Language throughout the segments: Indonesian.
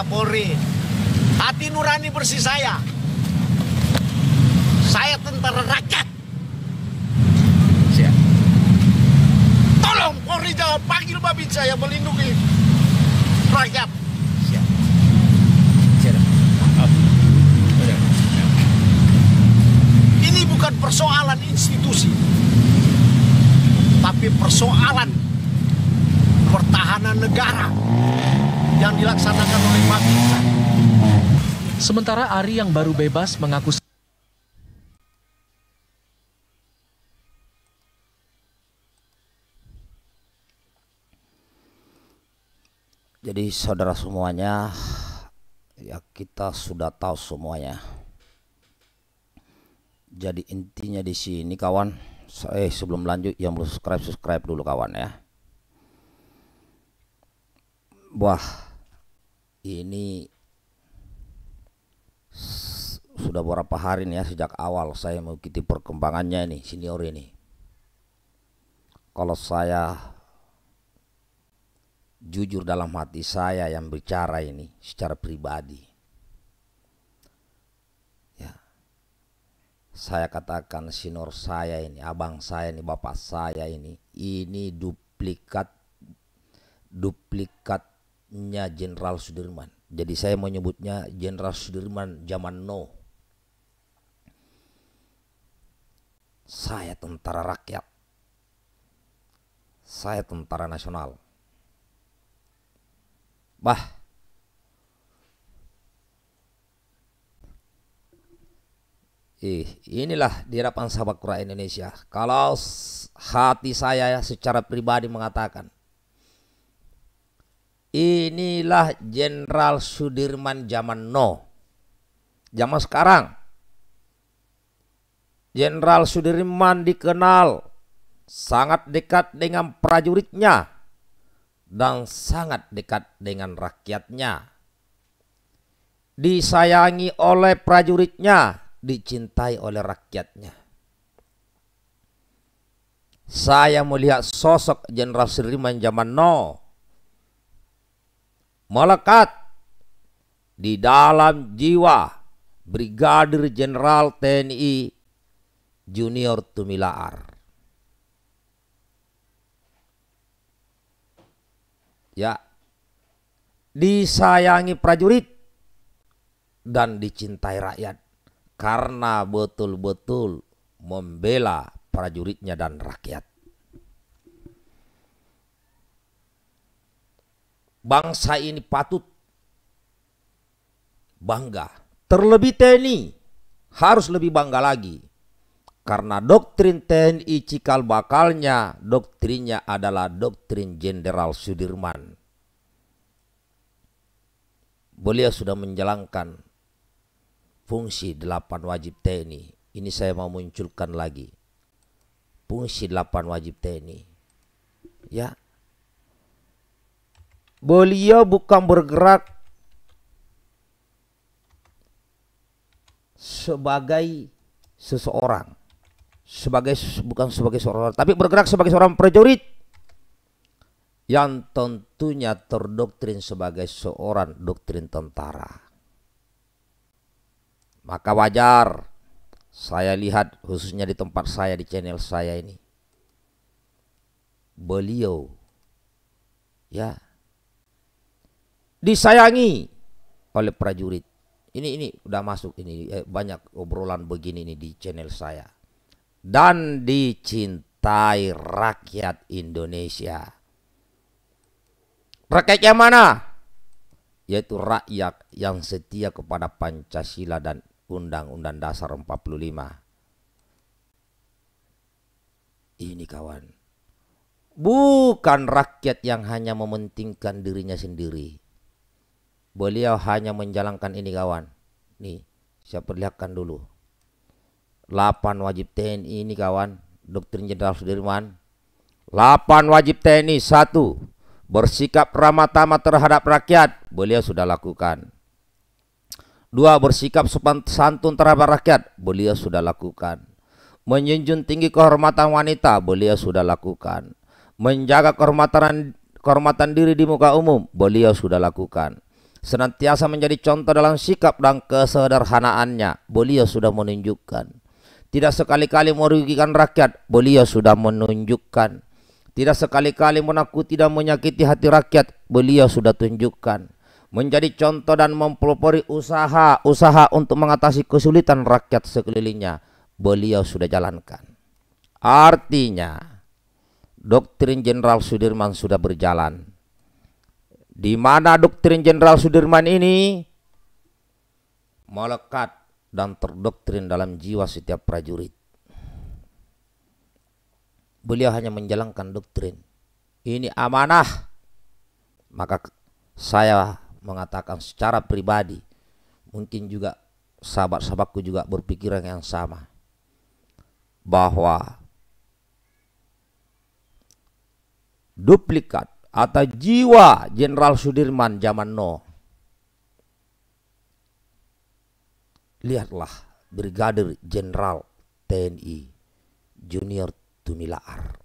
Kapolri. Hati nurani bersih saya. Saya tentara rakyat. Tolong Polri jangan panggil babin saya melindungi rakyat. Ini bukan persoalan institusi, tapi persoalan pertahanan negara yang dilaksanakan oleh Pakistan. Sementara Ari yang baru bebas mengaku Jadi saudara semuanya ya kita sudah tahu semuanya. Jadi intinya di sini kawan, eh sebelum lanjut yang belum subscribe subscribe dulu kawan ya wah ini sudah beberapa hari nih ya sejak awal saya mengikuti perkembangannya ini senior ini. Kalau saya jujur dalam hati saya yang bicara ini secara pribadi. Ya. Saya katakan senior saya ini, abang saya ini, bapak saya ini, ini duplikat duplikat nya Jenderal Sudirman. Jadi saya menyebutnya Jenderal Sudirman zaman no. Saya tentara rakyat. Saya tentara nasional. Bah. Ih, inilah di hadapan sahabat Quran Indonesia. Kalau hati saya secara pribadi mengatakan Inilah Jenderal Sudirman zaman no. Zaman sekarang. Jenderal Sudirman dikenal sangat dekat dengan prajuritnya dan sangat dekat dengan rakyatnya. Disayangi oleh prajuritnya, dicintai oleh rakyatnya. Saya melihat sosok Jenderal Sudirman zaman no melekat di dalam jiwa Brigadir Jenderal TNI Junior Tumilaar. Ya, disayangi prajurit dan dicintai rakyat karena betul-betul membela prajuritnya dan rakyat. Bangsa ini patut bangga. Terlebih TNI harus lebih bangga lagi. Karena doktrin TNI cikal bakalnya, doktrinnya adalah doktrin Jenderal Sudirman. Beliau sudah menjalankan fungsi delapan wajib TNI. Ini saya mau munculkan lagi. Fungsi delapan wajib TNI. Ya, Beliau bukan bergerak sebagai seseorang sebagai bukan sebagai seorang tapi bergerak sebagai seorang prajurit yang tentunya terdoktrin sebagai seorang doktrin tentara maka wajar saya lihat khususnya di tempat saya di channel saya ini beliau ya disayangi oleh prajurit. Ini ini udah masuk ini eh, banyak obrolan begini ini di channel saya. Dan dicintai rakyat Indonesia. Rakyat yang mana? Yaitu rakyat yang setia kepada Pancasila dan Undang-Undang Dasar 45. Ini kawan bukan rakyat yang hanya mementingkan dirinya sendiri. Beliau hanya menjalankan ini kawan. Nih, saya perlihatkan dulu. 8 wajib TNI ini kawan, doktrin Jenderal Sudirman. 8 wajib TNI, satu bersikap ramah tamah terhadap rakyat, beliau sudah lakukan. Dua, bersikap sopan santun terhadap rakyat, beliau sudah lakukan. Menjunjung tinggi kehormatan wanita, beliau sudah lakukan. Menjaga kehormatan kehormatan diri di muka umum, beliau sudah lakukan senantiasa menjadi contoh dalam sikap dan kesederhanaannya. Beliau sudah menunjukkan. Tidak sekali-kali merugikan rakyat, beliau sudah menunjukkan. Tidak sekali-kali menakuti dan menyakiti hati rakyat, beliau sudah tunjukkan. Menjadi contoh dan mempelopori usaha-usaha untuk mengatasi kesulitan rakyat sekelilingnya, beliau sudah jalankan. Artinya, doktrin Jenderal Sudirman sudah berjalan di mana doktrin Jenderal Sudirman ini melekat dan terdoktrin dalam jiwa setiap prajurit. Beliau hanya menjalankan doktrin. Ini amanah. Maka saya mengatakan secara pribadi, mungkin juga sahabat-sahabatku juga berpikiran yang sama. Bahwa duplikat atau jiwa Jenderal Sudirman zaman no. Lihatlah Brigadir Jenderal TNI Junior Tumilaar.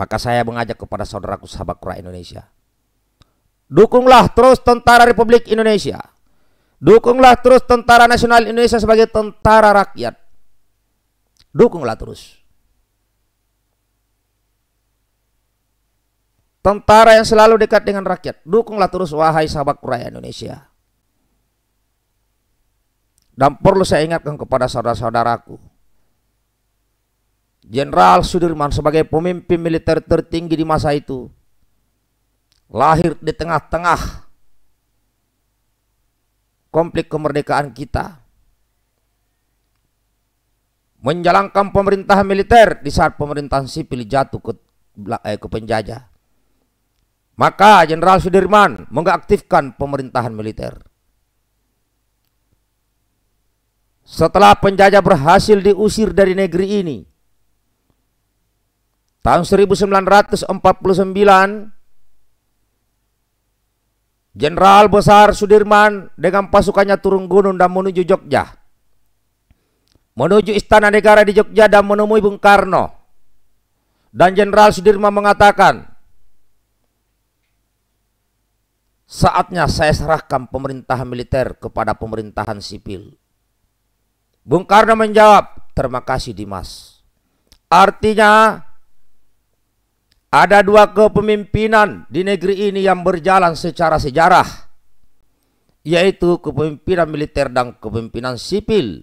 Maka saya mengajak kepada saudaraku sahabat Kura Indonesia. Dukunglah terus tentara Republik Indonesia. Dukunglah terus tentara nasional Indonesia sebagai tentara rakyat. Dukunglah terus. Tentara yang selalu dekat dengan rakyat. Dukunglah terus wahai sahabat rakyat Indonesia. Dan perlu saya ingatkan kepada saudara-saudaraku. Jenderal Sudirman sebagai pemimpin militer tertinggi di masa itu. Lahir di tengah-tengah konflik kemerdekaan kita. Menjalankan pemerintahan militer di saat pemerintahan sipil jatuh ke, eh, ke penjajah maka Jenderal Sudirman mengaktifkan pemerintahan militer. Setelah penjajah berhasil diusir dari negeri ini, tahun 1949, Jenderal Besar Sudirman dengan pasukannya turun gunung dan menuju Jogja. Menuju istana negara di Jogja dan menemui Bung Karno. Dan Jenderal Sudirman mengatakan, Saatnya saya serahkan pemerintahan militer kepada pemerintahan sipil. Bung Karno menjawab, terima kasih Dimas. Artinya ada dua kepemimpinan di negeri ini yang berjalan secara sejarah, yaitu kepemimpinan militer dan kepemimpinan sipil.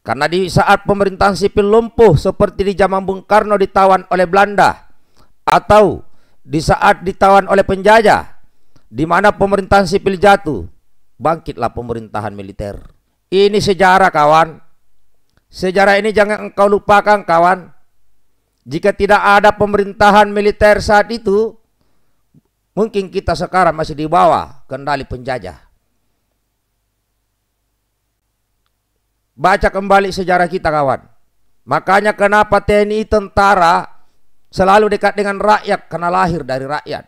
Karena di saat pemerintahan sipil lumpuh seperti di zaman Bung Karno ditawan oleh Belanda atau di saat ditawan oleh penjajah, di mana pemerintahan sipil jatuh, bangkitlah pemerintahan militer. Ini sejarah kawan. Sejarah ini jangan engkau lupakan kawan. Jika tidak ada pemerintahan militer saat itu, mungkin kita sekarang masih di bawah kendali penjajah. Baca kembali sejarah kita kawan. Makanya kenapa TNI tentara Selalu dekat dengan rakyat karena lahir dari rakyat.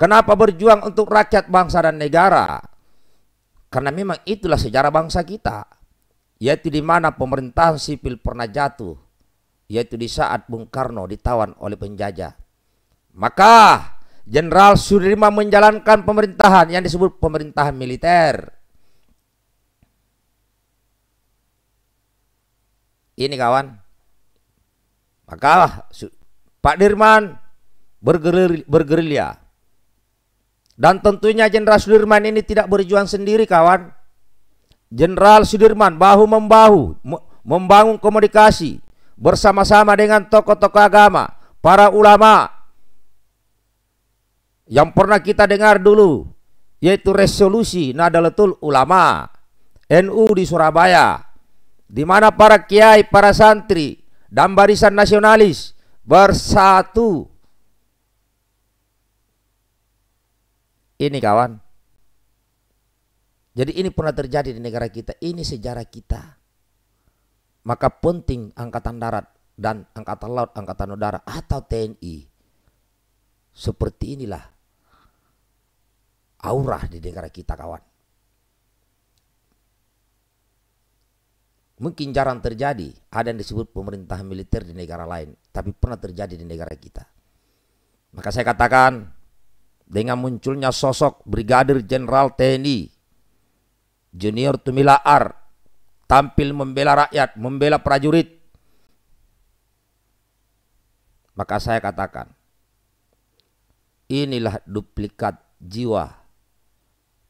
Kenapa berjuang untuk rakyat, bangsa, dan negara? Karena memang itulah sejarah bangsa kita. Yaitu di mana pemerintahan sipil pernah jatuh. Yaitu di saat Bung Karno ditawan oleh penjajah. Maka Jenderal Sudirman menjalankan pemerintahan yang disebut pemerintahan militer. Ini kawan. Maka Pak Dirman bergerilya. bergerilya. Dan tentunya Jenderal Sudirman ini tidak berjuang sendiri kawan. Jenderal Sudirman bahu-membahu membangun komunikasi bersama-sama dengan tokoh-tokoh agama, para ulama yang pernah kita dengar dulu yaitu resolusi Nadalatul Ulama NU di Surabaya di mana para kiai, para santri dan barisan nasionalis bersatu. Ini kawan. Jadi ini pernah terjadi di negara kita. Ini sejarah kita. Maka penting angkatan darat dan angkatan laut, angkatan udara atau TNI. Seperti inilah aura di negara kita kawan. Mungkin jarang terjadi ada yang disebut pemerintahan militer di negara lain, tapi pernah terjadi di negara kita. Maka saya katakan, dengan munculnya sosok Brigadir Jenderal TNI, Junior Tumila Ar, tampil membela rakyat, membela prajurit, maka saya katakan, inilah duplikat jiwa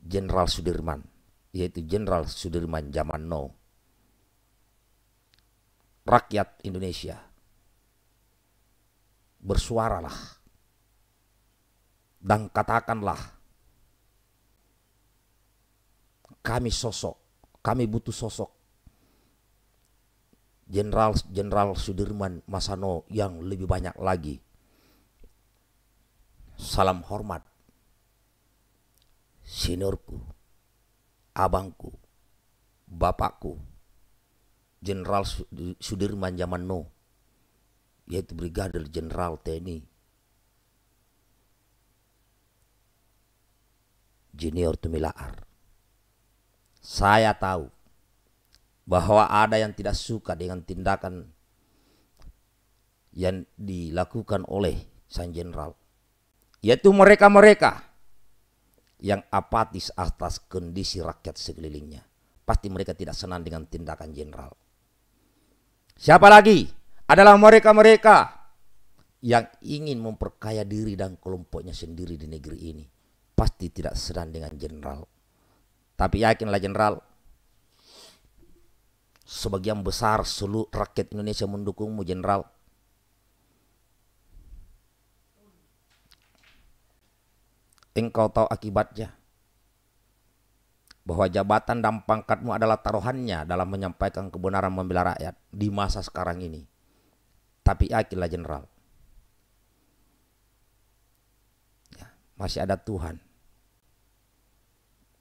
Jenderal Sudirman, yaitu Jenderal Sudirman zaman now rakyat Indonesia. Bersuaralah dan katakanlah kami sosok, kami butuh sosok Jenderal Jenderal Sudirman Masano yang lebih banyak lagi. Salam hormat seniorku, abangku, bapakku, Jenderal Sudirman zaman No, yaitu Brigadir Jenderal TNI. Junior Tumilaar. Saya tahu bahwa ada yang tidak suka dengan tindakan yang dilakukan oleh sang jenderal. Yaitu mereka-mereka yang apatis atas kondisi rakyat sekelilingnya. Pasti mereka tidak senang dengan tindakan jenderal. Siapa lagi? Adalah mereka-mereka yang ingin memperkaya diri dan kelompoknya sendiri di negeri ini. Pasti tidak sedang dengan jenderal. Tapi yakinlah jenderal, sebagian besar seluruh rakyat Indonesia mendukungmu jenderal. Engkau tahu akibatnya bahwa jabatan dan pangkatmu adalah taruhannya dalam menyampaikan kebenaran membela rakyat di masa sekarang ini. Tapi akilah jenderal. Ya, masih ada Tuhan.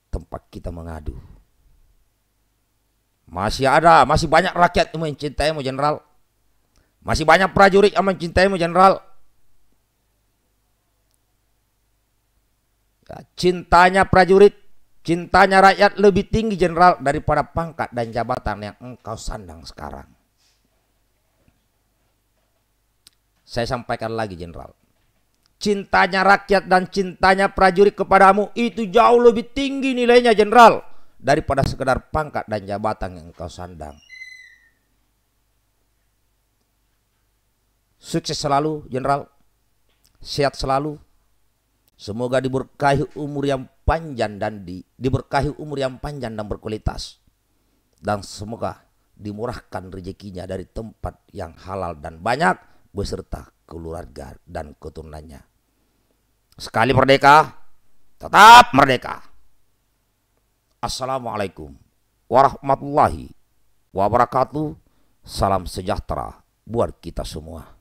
Tempat kita mengadu. Masih ada, masih banyak rakyat yang mencintaimu jenderal. Masih banyak prajurit yang mencintaimu jenderal. Ya, cintanya prajurit Cintanya rakyat lebih tinggi jenderal daripada pangkat dan jabatan yang engkau sandang sekarang. Saya sampaikan lagi jenderal. Cintanya rakyat dan cintanya prajurit kepadamu itu jauh lebih tinggi nilainya jenderal daripada sekedar pangkat dan jabatan yang engkau sandang. Sukses selalu jenderal. Sehat selalu Semoga diberkahi umur yang panjang dan di, diberkahi umur yang panjang dan berkualitas. Dan semoga dimurahkan rezekinya dari tempat yang halal dan banyak beserta keluarga dan keturunannya. Sekali merdeka, tetap merdeka. Assalamualaikum warahmatullahi wabarakatuh. Salam sejahtera buat kita semua.